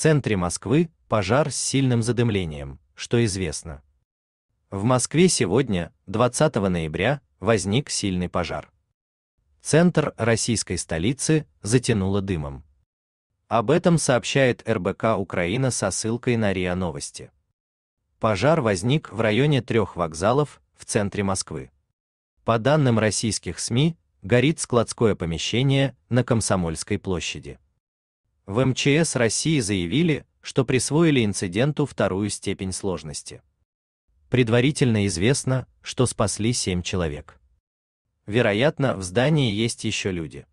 центре Москвы пожар с сильным задымлением, что известно. В Москве сегодня, 20 ноября, возник сильный пожар. Центр российской столицы затянуло дымом. Об этом сообщает РБК Украина со ссылкой на РИА Новости. Пожар возник в районе трех вокзалов в центре Москвы. По данным российских СМИ, горит складское помещение на Комсомольской площади. В МЧС России заявили, что присвоили инциденту вторую степень сложности. Предварительно известно, что спасли семь человек. Вероятно, в здании есть еще люди.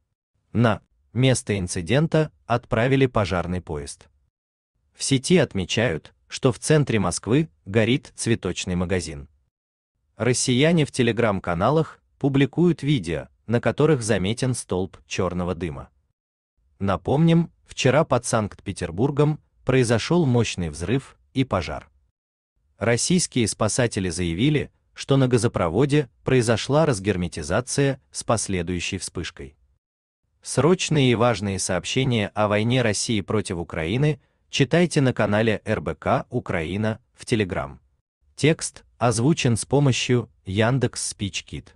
На место инцидента отправили пожарный поезд. В сети отмечают, что в центре Москвы горит цветочный магазин. Россияне в телеграм-каналах публикуют видео, на которых заметен столб черного дыма. Напомним, Вчера под Санкт-Петербургом произошел мощный взрыв и пожар. Российские спасатели заявили, что на газопроводе произошла разгерметизация с последующей вспышкой. Срочные и важные сообщения о войне России против Украины читайте на канале РБК Украина в Телеграм. Текст озвучен с помощью Яндекс Спичкит.